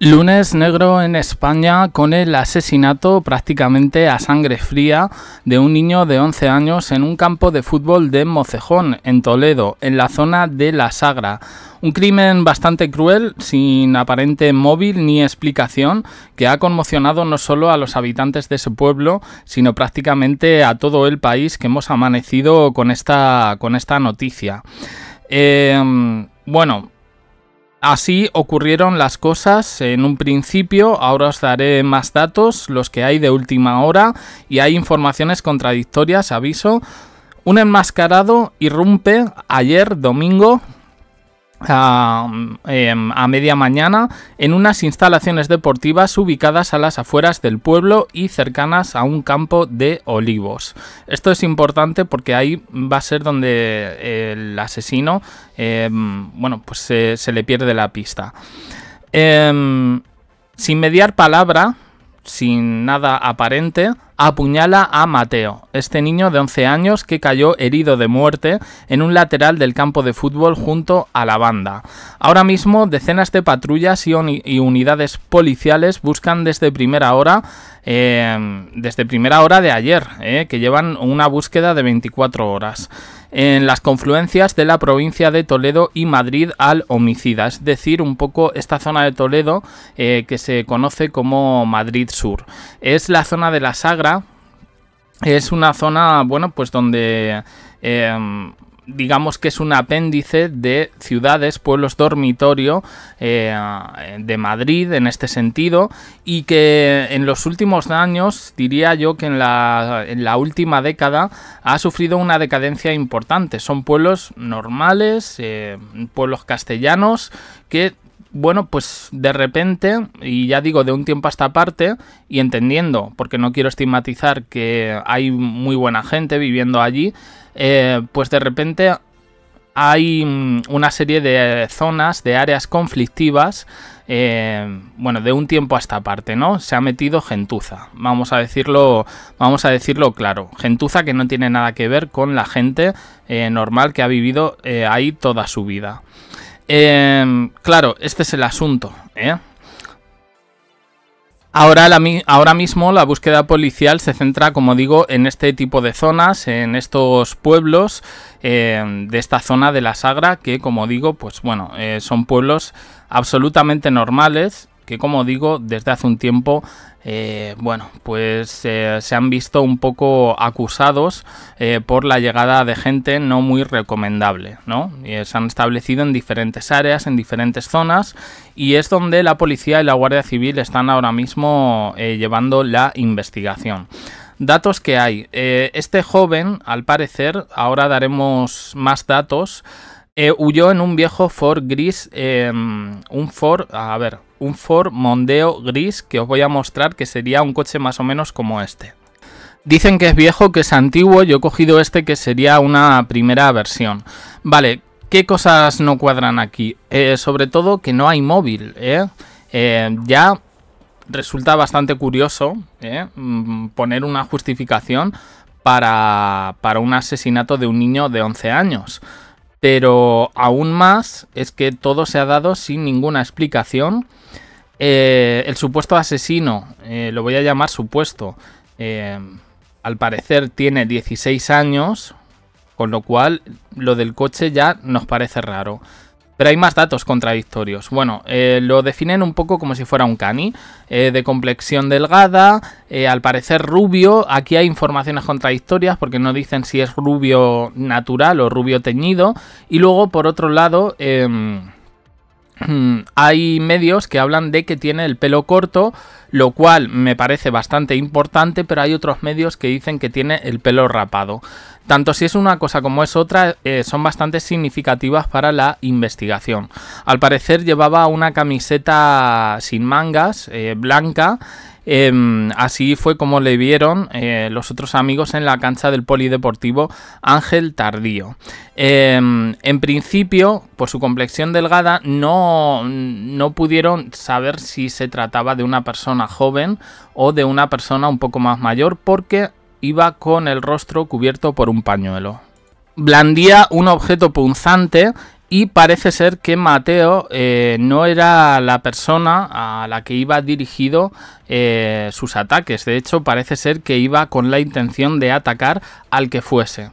Lunes negro en España con el asesinato prácticamente a sangre fría de un niño de 11 años en un campo de fútbol de Mocejón, en Toledo, en la zona de La Sagra. Un crimen bastante cruel, sin aparente móvil ni explicación, que ha conmocionado no solo a los habitantes de ese pueblo, sino prácticamente a todo el país que hemos amanecido con esta, con esta noticia. Eh, bueno, Así ocurrieron las cosas en un principio, ahora os daré más datos, los que hay de última hora, y hay informaciones contradictorias, aviso. Un enmascarado irrumpe ayer domingo Em, a, media mañana en unas instalaciones deportivas ubicadas a las afueras del pueblo y cercanas a un campo de olivos. Esto es importante porque ahí va a ser donde eh, el asesino, em, bueno, pues se, le pierde la pista. Em, sin mediar palabra, sin nada aparente, apuñala a Mateo, este niño de 11 años que cayó herido de muerte en un lateral del campo de fútbol junto a la banda. Ahora mismo decenas de patrullas y, unidades policiales buscan desde primera hora em, desde primera hora de ayer, eh, que llevan una búsqueda de 24 horas en las confluencias de la provincia de Toledo y Madrid al homicida, es decir, un poco esta zona de Toledo eh, que se conoce como Madrid Sur. Es la zona de la Sagra es una zona, bueno, pues donde em, digamos que es un apéndice de ciudades, pueblos dormitorio eh, de Madrid en este sentido y que en los últimos años, diría yo que en la, última década ha sufrido una decadencia importante. Son pueblos normales, eh, pueblos castellanos que bueno, pues de repente, y ya digo de un tiempo a esta parte, y entendiendo, porque no quiero estigmatizar que hay muy buena gente viviendo allí, eh, pues de repente hay mm, una serie de zonas, de áreas conflictivas, eh, bueno, de un tiempo a esta parte, ¿no? Se ha metido gentuza, vamos a decirlo, vamos a decirlo claro, gentuza que no tiene nada que ver con la gente eh, normal que ha vivido ahí toda su vida. Em, claro, este es el asunto. ¿eh? Ahora, ahora, mismo la búsqueda policial se centra, como digo, en este tipo de zonas, en estos pueblos em, de esta zona de la Sagra, que como digo, pues bueno, eh, son pueblos absolutamente normales que como digo, desde hace un tiempo, eh, bueno, pues eh, se han visto un poco acusados eh, por la llegada de gente no muy recomendable, ¿no? Y se han establecido en diferentes áreas, en diferentes zonas, y es donde la policía y la Guardia Civil están ahora mismo llevando la investigación datos que hay. este joven, al parecer, ahora daremos más datos, huyó en un viejo Ford gris, em, un Ford, a ver, un Ford Mondeo gris que os voy a mostrar que sería un coche más o menos como este. Dicen que es viejo, que es antiguo, yo he cogido este que sería una primera versión. Vale, ¿qué cosas no cuadran aquí? Eh, sobre todo que no hay móvil, ¿eh? eh ya resulta bastante curioso ¿eh? mm, poner una justificación para, para un asesinato de un niño de 11 años. Pero aún más es que todo se ha dado sin ninguna explicación eh, el supuesto asesino, eh, lo voy a llamar supuesto, eh, al parecer tiene 16 años, con lo cual lo del coche ya nos parece raro. Pero hay más datos contradictorios. Bueno, lo definen un poco como si fuera un cani, de complexión delgada, al parecer rubio. Aquí hay informaciones contradictorias porque no dicen si es rubio natural o rubio teñido. Y luego, por otro lado, em, Mm, hay medios que hablan de que tiene el pelo corto, lo cual me parece bastante importante, pero hay otros medios que dicen que tiene el pelo rapado. Tanto si es una cosa como es otra, eh, son bastante significativas para la investigación. Al parecer llevaba una camiseta sin mangas, eh, blanca, Em, así fue como le vieron eh, los otros amigos en la cancha del polideportivo Ángel Tardío. Em, en principio, por su complexión delgada, no, no pudieron saber si se trataba de una persona joven o de una persona un poco más mayor porque iba con el rostro cubierto por un pañuelo blandía un objeto punzante y parece ser que Mateo eh, no era la persona a la que iba dirigido eh, sus ataques. De hecho, parece ser que iba con la intención de atacar al que fuese.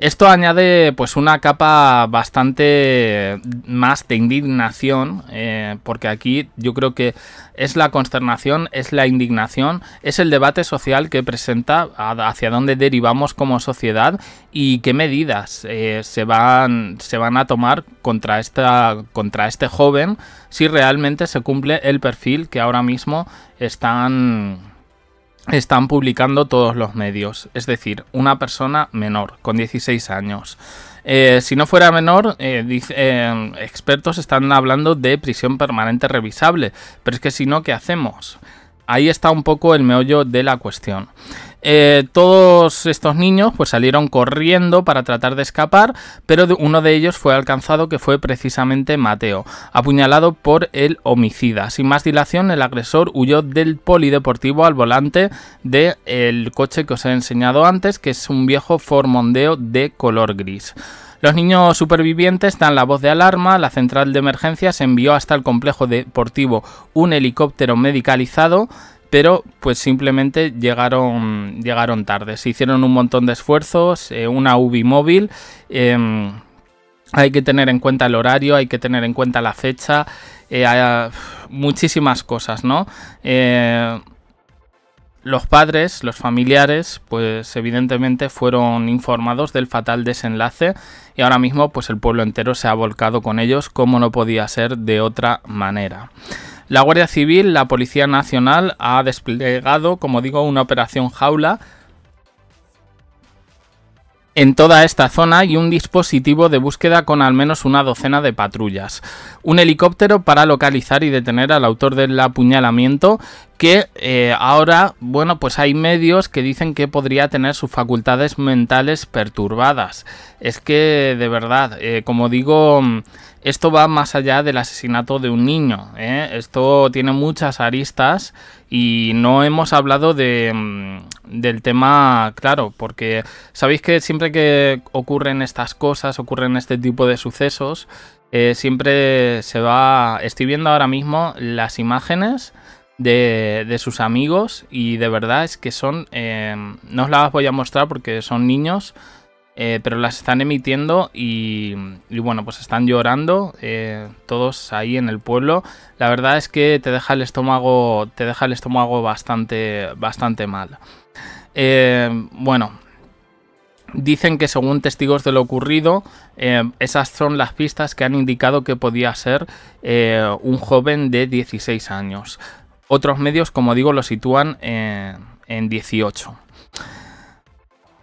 Esto añade pues una capa bastante más de indignación, eh, porque aquí yo creo que es la consternación, es la indignación, es el debate social que presenta hacia dónde derivamos como sociedad y qué medidas eh, se, van, se van a tomar contra, esta, contra este joven si realmente se cumple el perfil que ahora mismo están están publicando todos los medios, es decir, una persona menor, con 16 años. Eh, si no fuera menor, eh, eh, expertos están hablando de prisión permanente revisable, pero es que si no, ¿qué hacemos? Ahí está un poco el meollo de la cuestión. Eh, todos estos niños pues salieron corriendo para tratar de escapar, pero uno de ellos fue alcanzado que fue precisamente Mateo, apuñalado por el homicida. Sin más dilación, el agresor huyó del polideportivo al volante del coche que os he enseñado antes, que es un viejo Ford Mondeo de color gris. Los niños supervivientes dan la voz de alarma, la central de emergencias envió hasta el complejo deportivo un helicóptero medicalizado, pero pues simplemente llegaron, llegaron tarde. Se hicieron un montón de esfuerzos, eh, una UBI móvil. Em, hay que tener en cuenta el horario, hay que tener en cuenta la fecha, eh, hay muchísimas cosas, ¿no? Eh, los padres, los familiares, pues evidentemente fueron informados del fatal desenlace y ahora mismo pues el pueblo entero se ha volcado con ellos como no podía ser de otra manera. La Guardia Civil, la Policía Nacional ha desplegado, como digo, una operación jaula en toda esta zona y un dispositivo de búsqueda con al menos una docena de patrullas, un helicóptero para localizar y detener al autor del apuñalamiento que eh, ahora, bueno, pues hay medios que dicen que podría tener sus facultades mentales perturbadas. Es que, de verdad, eh, como digo, esto va más allá del asesinato de un niño. ¿eh? Esto tiene muchas aristas y no hemos hablado de, mm, del tema, claro, porque sabéis que siempre que ocurren estas cosas, ocurren este tipo de sucesos, siempre se va... Estoy viendo ahora mismo las imágenes de, sus amigos y de verdad es que son, eh, no os las voy a mostrar porque son niños, eh, pero las están emitiendo y, bueno, pues están llorando eh, todos ahí en el pueblo. La verdad es que te deja el estómago, te deja el estómago bastante, bastante mal. bueno, Dicen que según testigos de lo ocurrido, esas son las pistas que han indicado que podía ser un joven de 16 años. Otros medios, como digo, lo sitúan en, en 18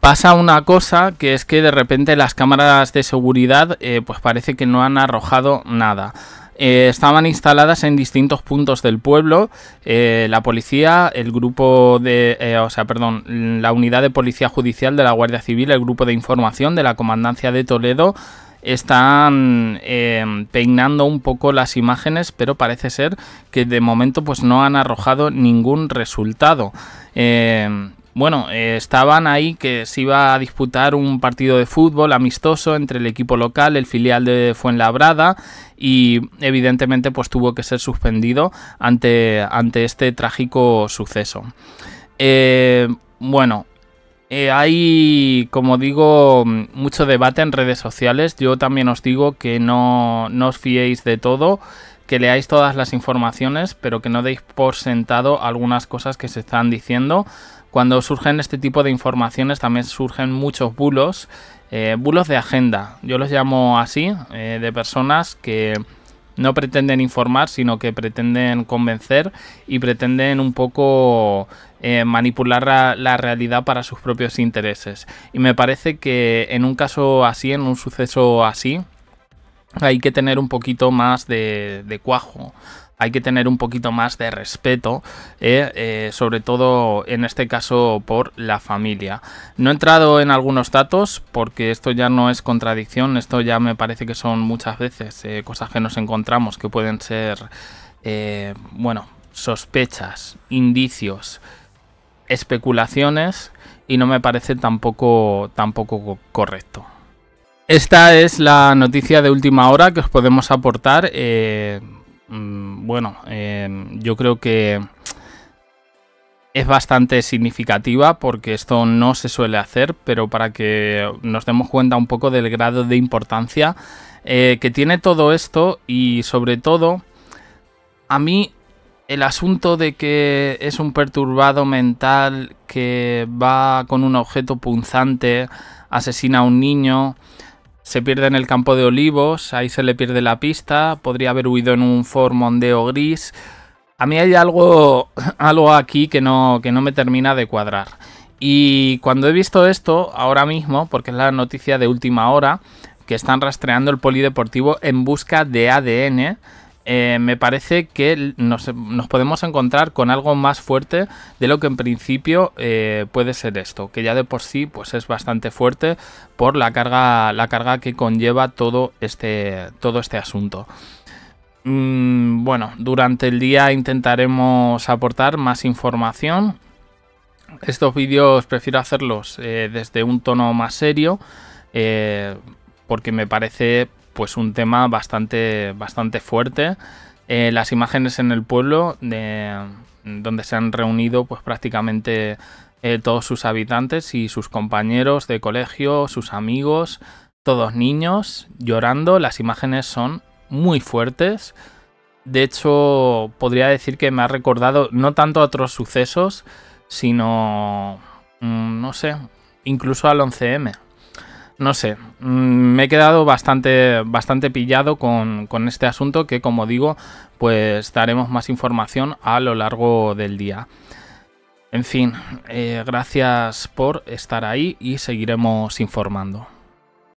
pasa una cosa que es que de repente las cámaras de seguridad eh, pues parece que no han arrojado nada. Eh, estaban instaladas en distintos puntos del pueblo. Eh, la policía, el grupo de, o sea, perdón, la unidad de policía judicial de la Guardia Civil, el grupo de información de la Comandancia de Toledo, están em, peinando un poco las imágenes, pero parece ser que de momento pues no han arrojado ningún resultado. Em, bueno, estaban ahí que se iba a disputar un partido de fútbol amistoso entre el equipo local, el filial de Fuenlabrada, y evidentemente pues tuvo que ser suspendido ante, ante este trágico suceso. Em, bueno, eh, hay, como digo, mm, mucho debate en redes sociales. Yo también os digo que no, os fiéis de todo, que leáis todas las informaciones, pero que no deis por sentado algunas cosas que se están diciendo. Cuando surgen este tipo de informaciones también surgen muchos bulos, eh, bulos de agenda. Yo los llamo así, eh, de personas que no pretenden informar, sino que pretenden convencer y pretenden un poco eh, manipular la, realidad para sus propios intereses. Y me parece que en un caso así, en un suceso así, hay que tener un poquito más de, de cuajo hay que tener un poquito más de respeto, eh, eh, sobre todo en este caso por la familia. No he entrado en algunos datos porque esto ya no es contradicción, esto ya me parece que son muchas veces eh, cosas que nos encontramos que pueden ser, bueno, sospechas, indicios, especulaciones y no me parece tampoco, tampoco correcto. Esta es la noticia de última hora que os podemos aportar. Mm, bueno, em, yo creo que es bastante significativa porque esto no se suele hacer, pero para que nos demos cuenta un poco del grado de importancia eh, que tiene todo esto y sobre todo a mí el asunto de que es un perturbado mental que va con un objeto punzante, asesina a un niño, se pierde en el campo de olivos, ahí se le pierde la pista, podría haber huido en un formondeo gris. A mí hay algo, algo aquí que no, que no me termina de cuadrar. Y cuando he visto esto, ahora mismo, porque es la noticia de última hora, que están rastreando el polideportivo en busca de ADN, eh, me parece que nos, podemos encontrar con algo más fuerte de lo que en principio eh, puede ser esto, que ya de por sí pues es bastante fuerte por la carga, la carga que conlleva todo este, todo este asunto. Mm, bueno, durante el día intentaremos aportar más información. Estos vídeos prefiero hacerlos eh, desde un tono más serio porque me parece pues un tema bastante, bastante fuerte. Eh, las imágenes en el pueblo, de, donde se han reunido pues prácticamente eh, todos sus habitantes y sus compañeros de colegio, sus amigos, todos niños llorando. Las imágenes son muy fuertes. De hecho, podría decir que me ha recordado no tanto a otros sucesos, sino, mm, no sé, incluso al 11M no sé, mm, me he quedado bastante, bastante pillado con, este asunto que, como digo, pues daremos más información a lo largo del día. En fin, eh, gracias por estar ahí y seguiremos informando.